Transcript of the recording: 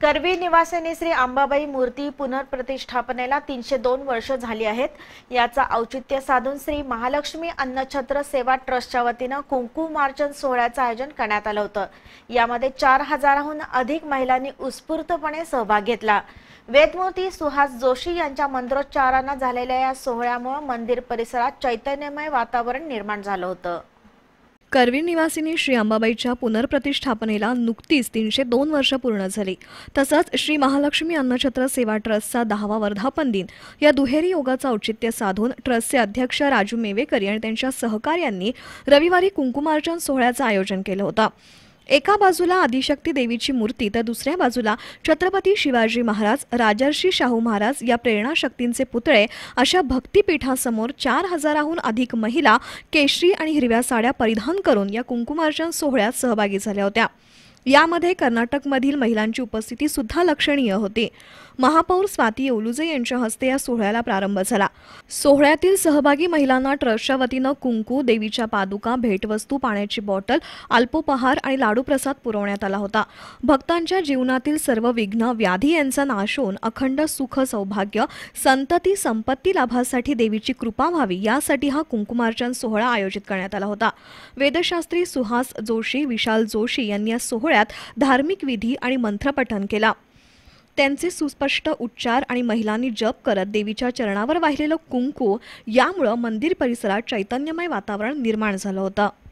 करवी निवासिनी श्री अंबाबाई मूर्ती पुनर्प्रतिष्ठापनेला तीनशे दोन वर्ष झाली आहेत याचा औचित्य साधून श्री महालक्ष्मी अन्नछत्र सेवा ट्रस्टच्या वतीनं मार्चन सोहळ्याचं आयोजन करण्यात आलं होतं यामध्ये चार हजाराहून अधिक महिलांनी उत्स्फूर्तपणे सहभाग घेतला वेदमूर्ती सुहास जोशी यांच्या मंत्रोच्चारानं झालेल्या या सोहळ्यामुळे मंदिर परिसरात चैतन्यमय वातावरण निर्माण झालं होतं करवीर निवासिनी श्री अंबाबाईच्या पुनर्प्रतिष्ठापनेला नुकतीच तीनशे दोन वर्ष पूर्ण झाली तसंच श्री महालक्ष्मी अन्नछत्र सेवा ट्रस्टचा दहावा वर्धापन दिन या दुहेरी योगाचं औचित्य साधून ट्रस्टचे अध्यक्ष राजू मेवेकर आणि त्यांच्या सहकार्यांनी रविवारी कुंकुमार्चन सोहळ्याचं आयोजन केलं होतं एका बाजूला आदिशक्ती देवीची मूर्ती तर दुसऱ्या बाजूला छत्रपती शिवाजी महाराज राजर्षी शाहू महाराज या प्रेरणाशक्तींचे पुतळे अशा भक्तीपीठासमोर चार हजाराहून अधिक महिला केशरी आणि हिरव्या साड्या परिधान करून या कुंकुमार्चन सोहळ्यात सहभागी झाल्या होत्या यामध्ये कर्नाटकमधील महिलांची उपस्थिती सुद्धा लक्षणीय होती महापौर स्वाती येलुजे यांच्या हस्ते या सोहळ्याला प्रारंभ झाला सोहळ्यातील सहभागी महिलांना ट्रस्टच्या वतीनं कुंकू देवीच्या पादुका भेटवस्तू पाण्याची बॉटल अल्पोपहार आणि लाडू प्रसाद पुरवण्यात आला होता भक्तांच्या जीवनातील सर्व विघ्न व्याधी यांचा नाश होऊन अखंड सुख सौभाग्य संतती संपत्ती लाभासाठी देवीची कृपा व्हावी यासाठी हा कुंकुमार्चन सोहळा आयोजित करण्यात आला होता वेदशास्त्री सुहास जोशी विशाल जोशी यांनी या सोहळ्यात धार्मिक विधी आणि मंत्रपठन केला त्यांचे सुस्पष्ट उच्चार आणि महिलांनी जप करत देवीच्या चरणावर वाहिलेलं कुंकू यामुळं मंदिर परिसरात चैतन्यमय वातावरण निर्माण झालं होतं